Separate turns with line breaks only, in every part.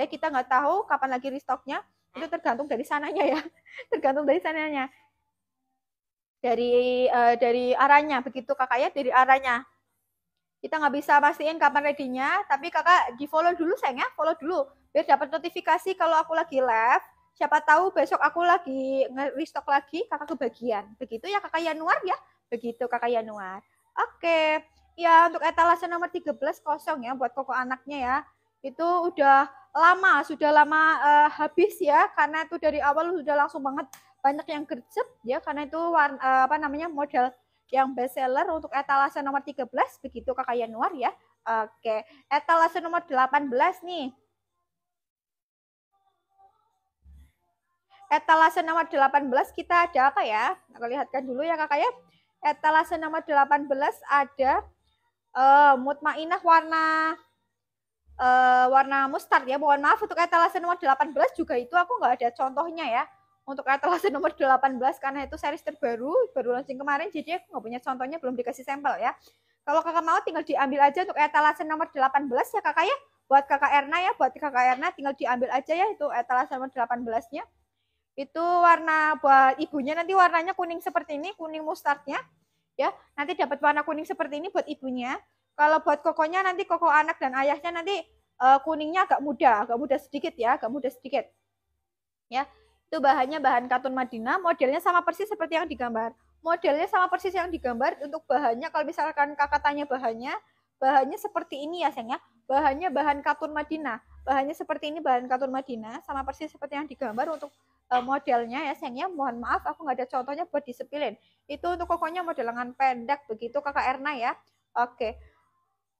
ya kita nggak tahu kapan lagi restocknya itu tergantung dari sananya ya tergantung dari sananya dari uh, dari arahnya begitu kakak ya dari arahnya kita nggak bisa pastiin kapan ready tapi kakak di follow dulu sayang ya follow dulu biar dapat notifikasi kalau aku lagi live siapa tahu besok aku lagi restock lagi kakak kebagian begitu ya kakak Januar ya begitu kakak Januar oke ya untuk etalase nomor 13 kosong ya buat koko anaknya ya itu udah lama, sudah lama uh, habis ya karena itu dari awal sudah langsung banget banyak yang gercep ya karena itu warna, uh, eh, apa namanya model yang best seller untuk etalase nomor 13 begitu Kakak Yanuar ya. Oke, etalase nomor 18 nih. Etalase nomor 18 kita ada apa ya? Aku lihatkan dulu ya Kakak ya. Etalase nomor 18 ada uh, mutmainah warna uh, warna mustard ya. Mohon maaf untuk etalase nomor 18 juga itu aku nggak ada contohnya ya. Untuk etalase nomor 18 karena itu series terbaru, baru launching kemarin jadi aku nggak punya contohnya, belum dikasih sampel ya. Kalau kakak mau tinggal diambil aja untuk etalase nomor 18 ya kakak ya. Buat kakak Erna ya, buat kakak Erna tinggal diambil aja ya itu etalase nomor 18-nya. Itu warna buat ibunya nanti warnanya kuning seperti ini, kuning mustardnya. Ya, nanti dapat warna kuning seperti ini buat ibunya. Kalau buat kokonya nanti koko anak dan ayahnya nanti uh, kuningnya agak muda, agak muda sedikit ya, agak muda sedikit. Ya, itu bahannya bahan katun Madinah, modelnya sama persis seperti yang digambar. Modelnya sama persis yang digambar untuk bahannya, kalau misalkan kakak tanya bahannya, bahannya seperti ini ya sayangnya. bahannya bahan katun Madinah. Bahannya seperti ini bahan katun Madinah, sama persis seperti yang digambar untuk uh, modelnya ya sayangnya. mohon maaf aku nggak ada contohnya buat disepilin. Itu untuk kokonya model lengan pendek begitu kakak Erna ya. Oke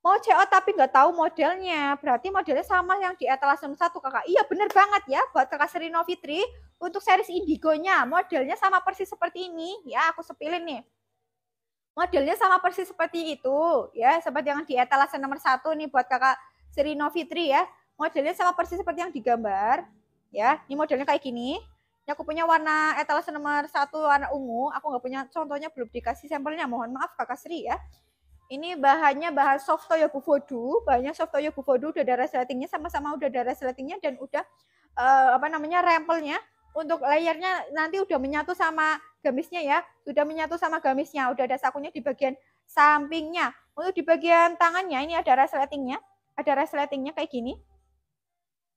mau CO tapi nggak tahu modelnya. Berarti modelnya sama yang di etalase Nomor Satu, kakak. Iya bener banget ya buat kakak Serino Fitri. Untuk series Indigonya modelnya sama persis seperti ini. Ya aku sepilin nih. Modelnya sama persis seperti itu. ya Seperti yang di etalase nomor Satu nih buat kakak Serino Fitri ya. Modelnya sama persis seperti yang digambar. ya Ini modelnya kayak gini. Ini aku punya warna etalase nomor Satu warna ungu. Aku nggak punya contohnya belum dikasih sampelnya. Mohon maaf kakak Sri ya. Ini bahannya bahan soft toyo bufodu, bahannya soft toyo bufodu, udah ada resletingnya sama-sama udah ada resletingnya dan udah uh, apa namanya rempelnya untuk layarnya nanti udah menyatu sama gamisnya ya, sudah menyatu sama gamisnya, udah ada sakunya di bagian sampingnya. Untuk di bagian tangannya ini ada resletingnya, ada resletingnya kayak gini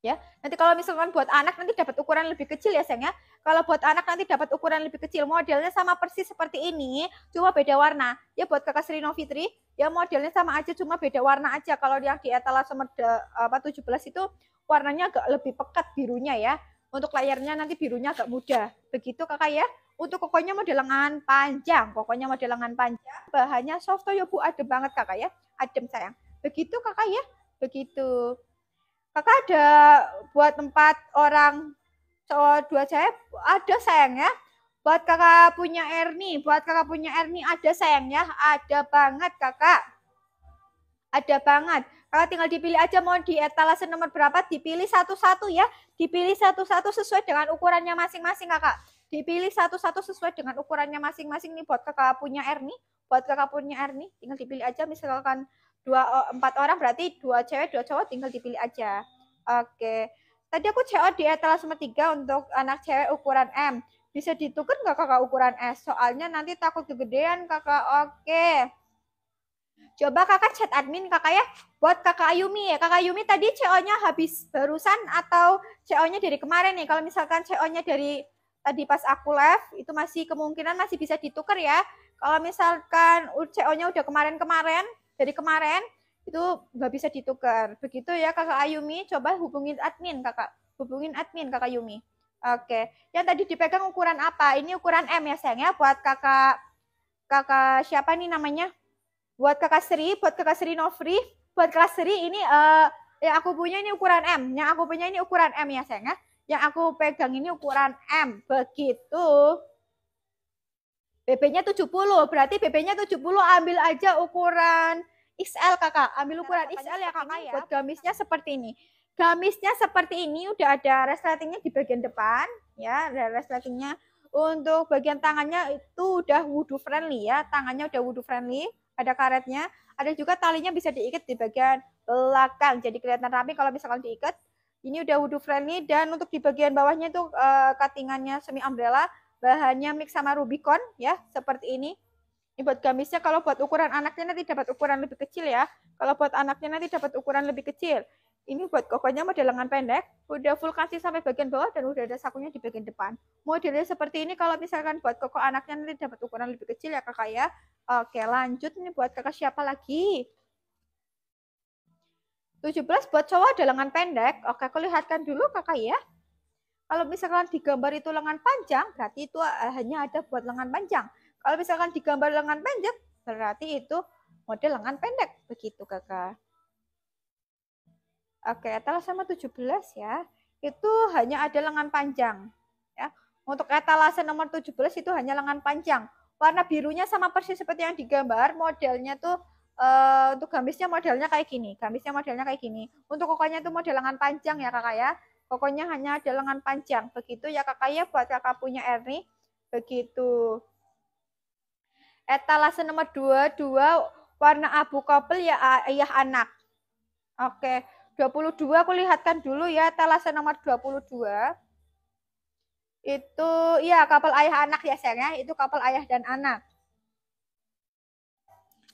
ya. Nanti kalau misalkan buat anak nanti dapat ukuran lebih kecil ya sayang ya. Kalau buat anak nanti dapat ukuran lebih kecil. Modelnya sama persis seperti ini, cuma beda warna. Ya buat Kakak Sri Novitri, ya modelnya sama aja cuma beda warna aja. Kalau yang di etalase apa 17 itu warnanya agak lebih pekat birunya ya. Untuk layarnya nanti birunya agak muda. Begitu Kakak ya. Untuk kokonya model lengan panjang, kokonya model lengan panjang. Bahannya soft toyo ya Bu, adem banget Kakak ya. Adem sayang. Begitu Kakak ya. Begitu kakak ada buat tempat orang cowok dua cewek ada sayang ya buat kakak punya Erni buat kakak punya Erni ada sayang ya ada banget kakak ada banget kakak tinggal dipilih aja mau di etalase nomor berapa dipilih satu-satu ya dipilih satu-satu sesuai dengan ukurannya masing-masing kakak dipilih satu-satu sesuai dengan ukurannya masing-masing nih buat kakak punya Erni buat kakak punya Erni tinggal dipilih aja misalkan dua empat orang berarti dua cewek dua cowok tinggal dipilih aja oke tadi aku CO di etalase 3 untuk anak cewek ukuran M bisa ditukar nggak kakak ukuran S soalnya nanti takut kegedean kakak oke coba kakak chat admin kakak ya buat kakak Ayumi ya kakak Ayumi tadi CO-nya habis barusan atau CO-nya dari kemarin nih kalau misalkan CO-nya dari tadi pas aku live itu masih kemungkinan masih bisa ditukar ya kalau misalkan CO-nya udah kemarin-kemarin dari kemarin itu nggak bisa ditukar. Begitu ya Kakak Ayumi, coba hubungin admin Kakak, hubungin admin Kakak Ayumi. Oke, yang tadi dipegang ukuran apa? Ini ukuran M ya sayang ya buat Kakak Kakak siapa nih namanya? Buat Kakak Sri, buat Kakak Sri Novri, buat kakak Sri ini uh, yang aku punya ini ukuran M, yang aku punya ini ukuran M ya sayang ya. Yang aku pegang ini ukuran M, begitu. BB-nya 70, berarti BB-nya 70 ambil aja ukuran XL kakak, ambil ukuran nah, XL ya kakak ya. ya. Buat gamisnya seperti ini. Gamisnya seperti ini, udah ada resletingnya di bagian depan, ya, resletingnya. Untuk bagian tangannya itu udah wudhu friendly ya, tangannya udah wudhu friendly, ada karetnya. Ada juga talinya bisa diikat di bagian belakang, jadi kelihatan rapi kalau misalkan diikat. Ini udah wudhu friendly dan untuk di bagian bawahnya itu uh, cuttingannya semi umbrella bahannya mix sama Rubicon ya, seperti ini. Ini buat gamisnya kalau buat ukuran anaknya nanti dapat ukuran lebih kecil ya. Kalau buat anaknya nanti dapat ukuran lebih kecil. Ini buat kokonya model lengan pendek, udah full kasih sampai bagian bawah dan udah ada sakunya di bagian depan. Modelnya seperti ini kalau misalkan buat koko anaknya nanti dapat ukuran lebih kecil ya kakak ya. Oke lanjut ini buat kakak siapa lagi? 17 buat cowok ada lengan pendek. Oke kelihatan dulu kakak ya. Kalau misalkan digambar itu lengan panjang, berarti itu eh, hanya ada buat lengan panjang. Kalau misalkan digambar lengan pendek, berarti itu model lengan pendek. Begitu, kakak. Oke, etalase nomor 17 ya. Itu hanya ada lengan panjang. ya. Untuk etalase nomor 17 itu hanya lengan panjang. Warna birunya sama persis seperti yang digambar, modelnya tuh eh, Uh, untuk gamisnya modelnya kayak gini, gamisnya modelnya kayak gini. Untuk kokonya itu model lengan panjang ya kakak ya. Pokoknya hanya ada lengan panjang. Begitu ya kakak ya buat kakak punya Erni. Begitu. Etalase nomor dua dua warna abu kopel ya ah, ayah anak. Oke, 22 aku lihatkan dulu ya etalase nomor 22. Itu ya kapal ayah anak ya sayangnya, itu kapal ayah dan anak.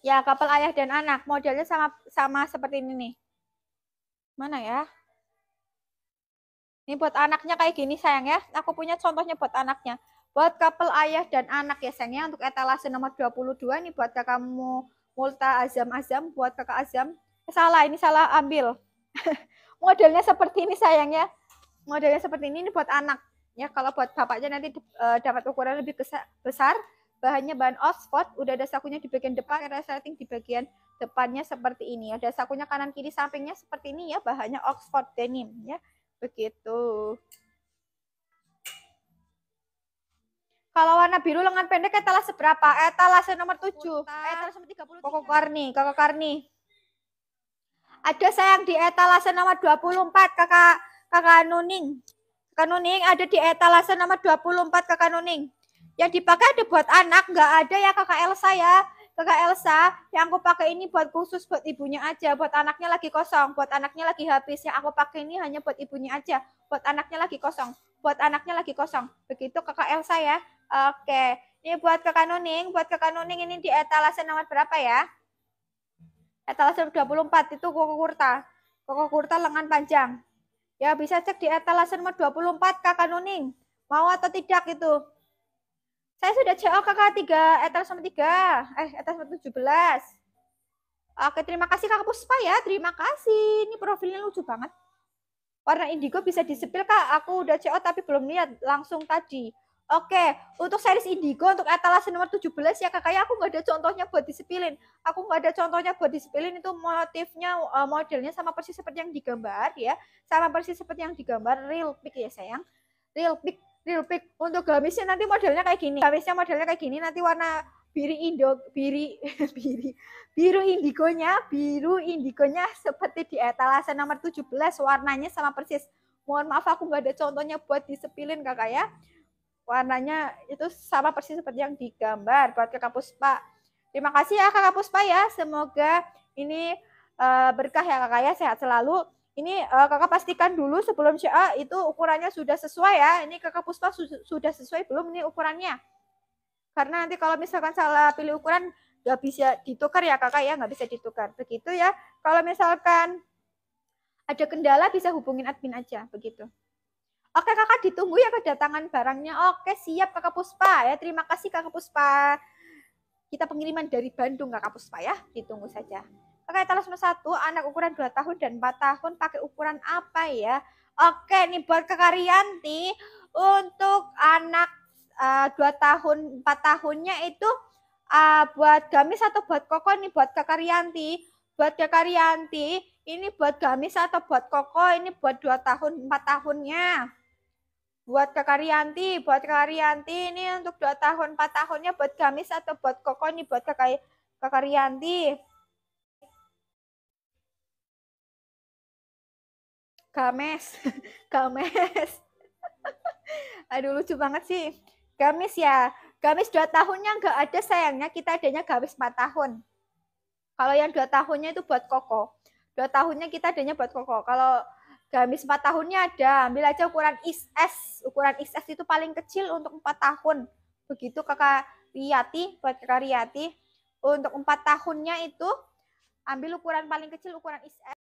Ya, kapal ayah dan anak. Modelnya sama sama seperti ini nih. Mana ya? Ini buat anaknya kayak gini sayang ya. Aku punya contohnya buat anaknya. Buat couple ayah dan anak ya sayangnya Untuk etalase nomor 22 ini buat kakakmu Multa Azam Azam. Buat kakak Azam. Eh, salah, ini salah ambil. Modelnya seperti ini sayang ya. Modelnya seperti ini, ini buat anak. Ya kalau buat bapaknya nanti uh, dapat ukuran lebih besar. Bahannya bahan Oxford. Udah ada sakunya di bagian depan. Ada setting di bagian depannya seperti ini. Ada sakunya kanan kiri sampingnya seperti ini ya. Bahannya Oxford denim ya. Begitu. Kalau warna biru lengan pendek etalase eh, berapa? Etalase eh, nomor 7. Etalase eh, nomor 33. Koko Karni, Koko Karni. Ada sayang di etalase nomor 24, Kakak Kakak Nuning. Kakak Nuning ada di etalase nomor 24, Kakak Nuning. Yang dipakai ada buat anak, enggak ada ya Kakak Elsa ya. Kak Elsa, yang aku pakai ini buat khusus buat ibunya aja, buat anaknya lagi kosong, buat anaknya lagi habis. Yang aku pakai ini hanya buat ibunya aja, buat anaknya lagi kosong, buat anaknya lagi kosong. Begitu Kakak Elsa ya. Oke. Ini buat Kakak Nuning, buat Kakak Nuning ini di etalase nomor berapa ya? Etalase 24 itu koko kurta. Koko kurta lengan panjang. Ya bisa cek di etalase nomor 24 Kakak Nuning. Mau atau tidak itu. Saya sudah CO kakak 3, etal sama tiga, eh etal sama belas. Oke, terima kasih kakak Puspa ya, terima kasih. Ini profilnya lucu banget. Warna indigo bisa disepil kak, aku udah CO tapi belum lihat langsung tadi. Oke, untuk series indigo untuk etalase nomor 17 ya kakak ya aku nggak ada contohnya buat disepilin. Aku nggak ada contohnya buat disepilin itu motifnya eh, modelnya sama persis seperti yang digambar ya. Sama persis seperti yang digambar real pic ya sayang. Real pic real pick untuk gamisnya nanti modelnya kayak gini gamisnya modelnya kayak gini nanti warna biru indo biru biru biru indigonya biru indigonya seperti di etalase nomor 17 warnanya sama persis mohon maaf aku nggak ada contohnya buat disepilin kakak ya warnanya itu sama persis seperti yang digambar buat kakak Puspa terima kasih ya kakak Puspa ya semoga ini eh, berkah ya kakak ya sehat selalu ini uh, kakak pastikan dulu sebelum CA ah, itu ukurannya sudah sesuai ya. Ini kakak puspa su sudah sesuai belum ini ukurannya? Karena nanti kalau misalkan salah pilih ukuran nggak bisa ditukar ya kakak ya, nggak bisa ditukar. Begitu ya. Kalau misalkan ada kendala bisa hubungin admin aja begitu. Oke kakak ditunggu ya kedatangan barangnya. Oke siap kakak Puspa ya. Terima kasih kakak Puspa. Kita pengiriman dari Bandung kakak Puspa ya. Ditunggu saja. Oke, talisman satu, anak ukuran 2 tahun dan 4 tahun pakai ukuran apa ya? Oke, nih buat Kakak Rianti, untuk anak uh, eh, 2 tahun, 4 tahunnya itu uh, buat gamis atau buat koko nih buat Kakak Rianti? Buat Kakak Rianti, ini buat gamis atau buat koko? Ini buat 2 tahun, 4 tahunnya. Buat Kakak Rianti, buat Kakak Rianti ini untuk 2 tahun, 4 tahunnya buat gamis atau buat koko nih buat Kakak Kakak Rianti. Kames, Kames. Aduh lucu banget sih. Kamis ya, Kamis dua tahunnya nggak ada sayangnya kita adanya Kamis empat tahun. Kalau yang dua tahunnya itu buat koko. Dua tahunnya kita adanya buat koko. Kalau Kamis empat tahunnya ada, ambil aja ukuran XS. Ukuran XS itu paling kecil untuk empat tahun. Begitu kakak Riyati, buat kakak Riyati. Untuk empat tahunnya itu, ambil ukuran paling kecil, ukuran XS.